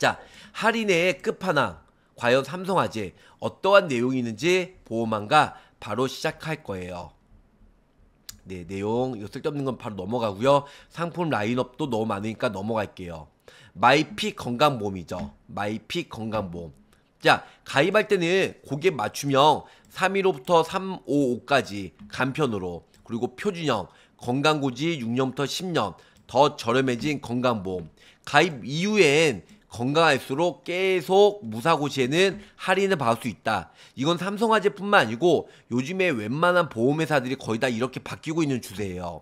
자, 할인의 끝판왕. 과연 삼성화재 어떠한 내용이 있는지 보험한가 바로 시작할 거예요. 네, 내용 이거 쓸데없는 건 바로 넘어가고요. 상품 라인업도 너무 많으니까 넘어갈게요. 마이피 건강보험이죠. 마이피 건강보험. 자, 가입할 때는 고객 맞춤형 315부터 355까지 간편으로 그리고 표준형 건강고지 6년부터 10년 더 저렴해진 건강보험 가입 이후엔 건강할수록 계속 무사고시에는 할인을 받을 수 있다. 이건 삼성화재뿐만 아니고 요즘에 웬만한 보험회사들이 거의 다 이렇게 바뀌고 있는 추세예요.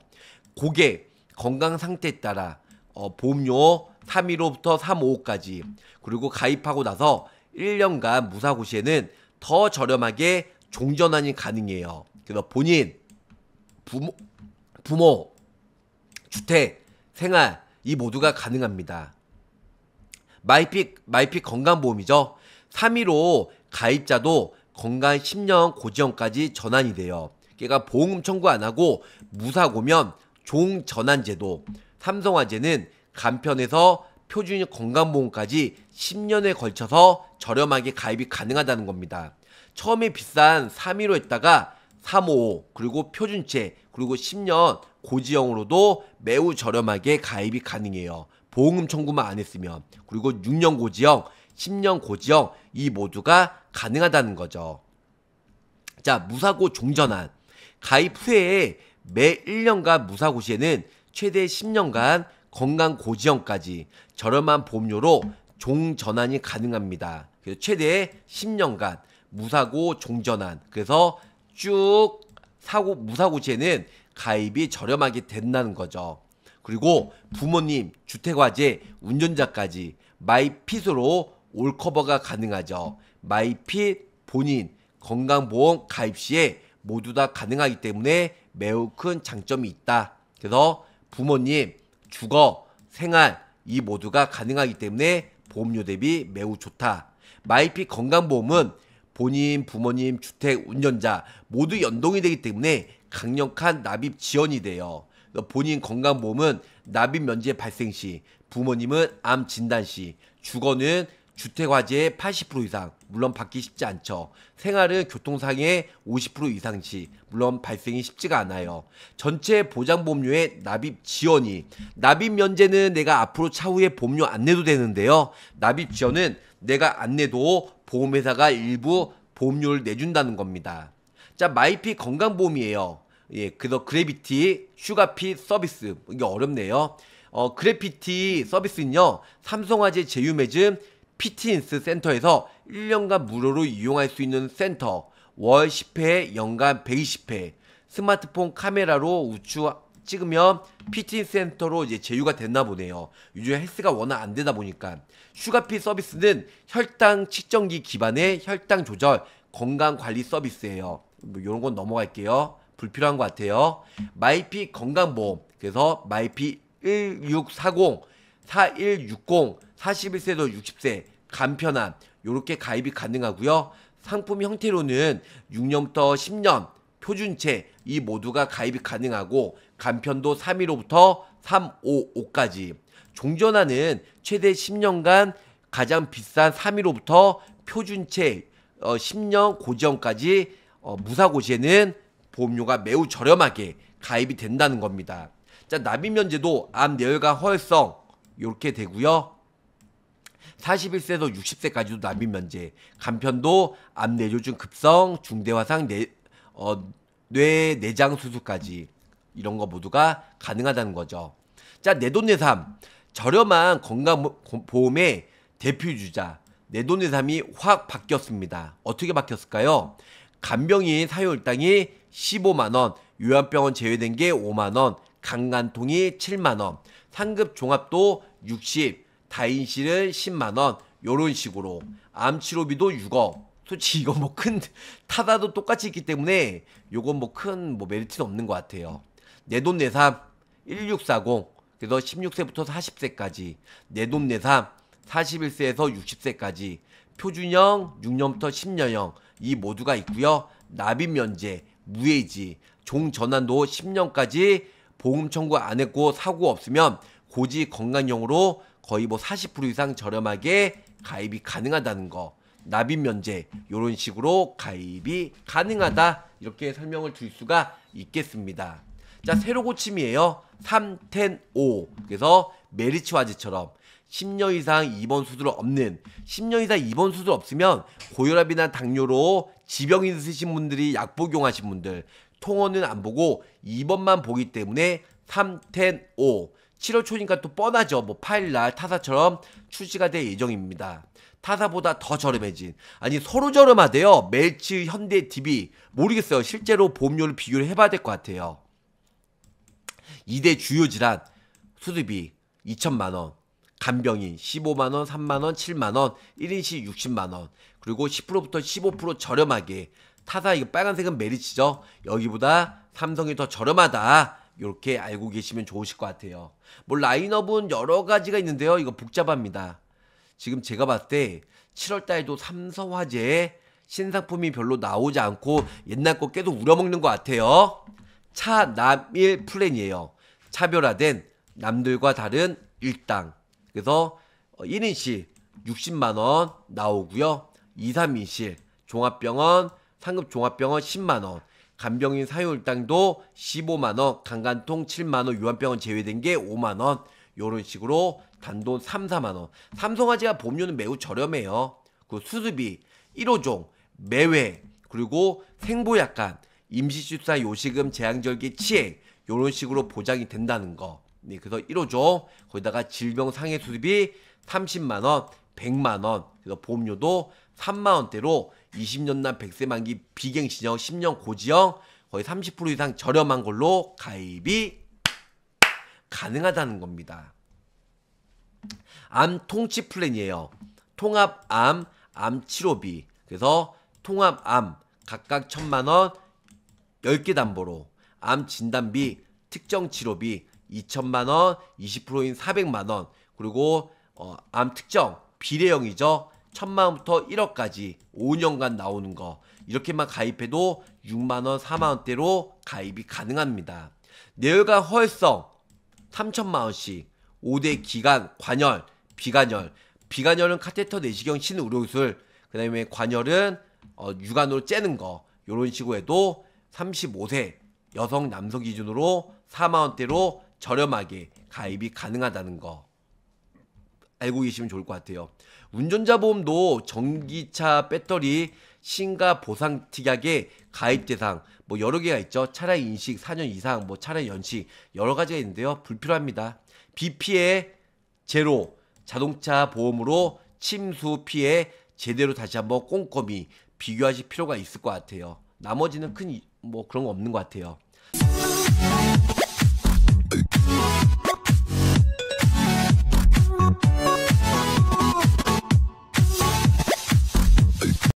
고객 건강 상태에 따라 어, 보험료 3위로부터 355까지 그리고 가입하고 나서 1년간 무사고시에는 더 저렴하게 종전환이 가능해요. 그래서 본인 부모, 부모 주택, 생활 이 모두가 가능합니다. 마이픽, 마이픽 건강보험이죠. 3위로 가입자도 건강 10년 고지원까지 전환이 돼요. 그러니까 보험금 청구 안 하고 무사고면 종전환제도, 삼성화재는 간편해서 표준 건강보험까지 10년에 걸쳐서 저렴하게 가입이 가능하다는 겁니다. 처음에 비싼 3위로 했다가 355 그리고 표준체 그리고 10년 고지형으로도 매우 저렴하게 가입이 가능해요. 보험금 청구만 안 했으면. 그리고 6년 고지형, 10년 고지형 이 모두가 가능하다는 거죠. 자, 무사고 종전환 가입 후에 매 1년간 무사고 시에는 최대 10년간 건강 고지형까지 저렴한 보험료로 종전환이 가능합니다. 그래서 최대 10년간 무사고 종전환. 그래서 쭉 사고 무사고지에는 가입이 저렴하게 된다는 거죠. 그리고 부모님, 주택화재, 운전자까지 마이핏으로 올커버가 가능하죠. 마이핏, 본인, 건강보험 가입 시에 모두 다 가능하기 때문에 매우 큰 장점이 있다. 그래서 부모님, 주거, 생활 이 모두가 가능하기 때문에 보험료 대비 매우 좋다. 마이핏 건강보험은 본인, 부모님, 주택, 운전자 모두 연동이 되기 때문에 강력한 납입 지원이 돼요. 본인 건강보험은 납입 면제 발생 시, 부모님은 암 진단 시, 주거는 주택 화재의 80% 이상, 물론 받기 쉽지 않죠. 생활은 교통상해 50% 이상 시, 물론 발생이 쉽지가 않아요. 전체 보장보험료의 납입 지원이, 납입 면제는 내가 앞으로 차후에 보험료 안 내도 되는데요. 납입 지원은 내가 안 내도 보험회사가 일부 보험료를 내준다는 겁니다. 자, 마이피 건강보험이에요. 예, 그래서 그래비티, 슈가피 서비스. 이게 어렵네요. 어, 그래피티 서비스는요, 삼성화재 제휴매즈 피티니스 센터에서 1년간 무료로 이용할 수 있는 센터, 월 10회, 연간 120회, 스마트폰 카메라로 우측 찍으면 피팅 센터로 이제 제휴가 됐나 보네요. 요즘에 헬스가 워낙 안 되다 보니까 슈가피 서비스는 혈당 측정기 기반의 혈당 조절 건강 관리 서비스예요. 뭐 이런 건 넘어갈게요. 불필요한 것 같아요. 마이피 건강보험 그래서 마이피 1640 4160 41세도 60세 간편한 요렇게 가입이 가능하고요. 상품 형태로는 6년부터 10년 표준체 이 모두가 가입이 가능하고 간편도 3위로부터 355까지 종전화는 최대 10년간 가장 비싼 3위로부터 표준체 어, 10년 고지원까지 어, 무사고시에는 보험료가 매우 저렴하게 가입이 된다는 겁니다. 자 납입면제도 암, 내열과 허혈성 이렇게 되고요. 41세에서 60세까지도 납입면제, 간편도 암, 내조증 급성, 중대화상, 뇌, 어, 뇌 내장 수술까지 이런 거 모두가 가능하다는 거죠. 자, 내돈내삼 저렴한 건강 보험의 대표 주자 내돈내삼이 확 바뀌었습니다. 어떻게 바뀌었을까요? 간병인 사유일당이 15만 원, 요양병원 제외된 게 5만 원, 강간통이 7만 원, 상급 종합도 60, 다인실은 10만 원 요런 식으로 암치료비도 6억, 솔직히 이거 뭐 큰 타다도 똑같이 있기 때문에 요건 뭐 큰뭐 뭐 메리트는 없는 것 같아요. 내돈내삼 1640 그래서 16세부터 40세까지 내돈내삼 41세에서 60세까지 표준형 6년부터 10년형 이 모두가 있고요. 납입 면제, 무해지, 종전환도 10년까지 보험 청구 안 했고 사고 없으면 고지 건강형으로 거의 뭐 40% 이상 저렴하게 가입이 가능하다는 거. 납입 면제 이런 식으로 가입이 가능하다 이렇게 설명을 드릴 수가 있겠습니다. 자새로 고침이에요. 310 그래서 메리츠 화제처럼 10년 이상 입원 수술 없는 10년 이상 입원 수술 없으면 고혈압이나 당뇨로 지병 있으신 분들이 약 복용하신 분들 통원은 안 보고 2번만 보기 때문에 310 7월 초니까 또 뻔하죠. 뭐 8일 날 타사처럼 출시가 될 예정입니다. 타사보다 더 저렴해진 아니 서로 저렴하대요. 멜츠, 현대, DB 모르겠어요. 실제로 보험료를 비교를 해봐야 될 것 같아요. 2대 주요 질환 수술비 2천만 원, 간병인 15만 원, 3만 원, 7만 원, 1인시 60만 원. 그리고 10%부터 15% 저렴하게 타사 이거 빨간색은 메리치죠 여기보다 삼성이 더 저렴하다. 이렇게 알고 계시면 좋으실 것 같아요. 뭐 라인업은 여러 가지가 있는데요. 이거 복잡합니다. 지금 제가 봤을 때 7월 달도 에삼성화재 신상품이 별로 나오지 않고 옛날 거 계속 우려먹는 것 같아요. 차남일 플랜이에요. 차별화된 남들과 다른 일당. 그래서 1인실 어, 60만원 나오고요. 2, 3인실 종합병원, 상급종합병원 10만원. 간병인 사유일당도 15만원, 간간통 7만원, 유한병원 제외된 게 5만원, 요런 식으로 단돈 3, 4만원. 삼성화재가 보험료는 매우 저렴해요. 그수수이 1호종, 매회, 그리고 생보약관, 임시출사 요식음 재앙절기 치행, 요런 식으로 보장이 된다는 거. 네, 그래서 1호종, 거기다가 질병 상해 수습이 30만원, 100만원, 그래서 보험료도 3만원대로 20년 난 100세 만기 비갱 신형 10년 고지형 거의 30% 이상 저렴한 걸로 가입이 가능하다는 겁니다. 암 통치 플랜이에요. 통합암, 암치료비. 그래서 통합암 각각 천만 원, 10개 담보로 암 진단비, 특정 치료비 2천만 원, 20%인 400만 원. 그리고 어, 암 특정 비례형이죠. 천만원부터 1억까지 5년간 나오는 거 이렇게만 가입해도 6만원 4만원대로 가입이 가능합니다. 내열과 허혈성 3천만원씩 5대 기간 관열 비관열 비관열은 카테터 내시경 신우려기술 그 다음에 관열은 어, 육안으로 째는 거 요런 식으로 해도 35세 여성 남성 기준으로 4만원대로 저렴하게 가입이 가능하다는 거 알고 계시면 좋을 것 같아요. 운전자 보험도 전기차 배터리 신가 보상 특약에 가입 대상 뭐 여러 개가 있죠. 차량 인식 4년 이상 뭐 차량 연식 여러 가지가 있는데요. 불필요합니다. b p 해 제로 자동차 보험으로 침수 피해 제대로 다시 한번 꼼꼼히 비교하실 필요가 있을 것 같아요. 나머지는 큰 뭐 그런 거 없는 것 같아요.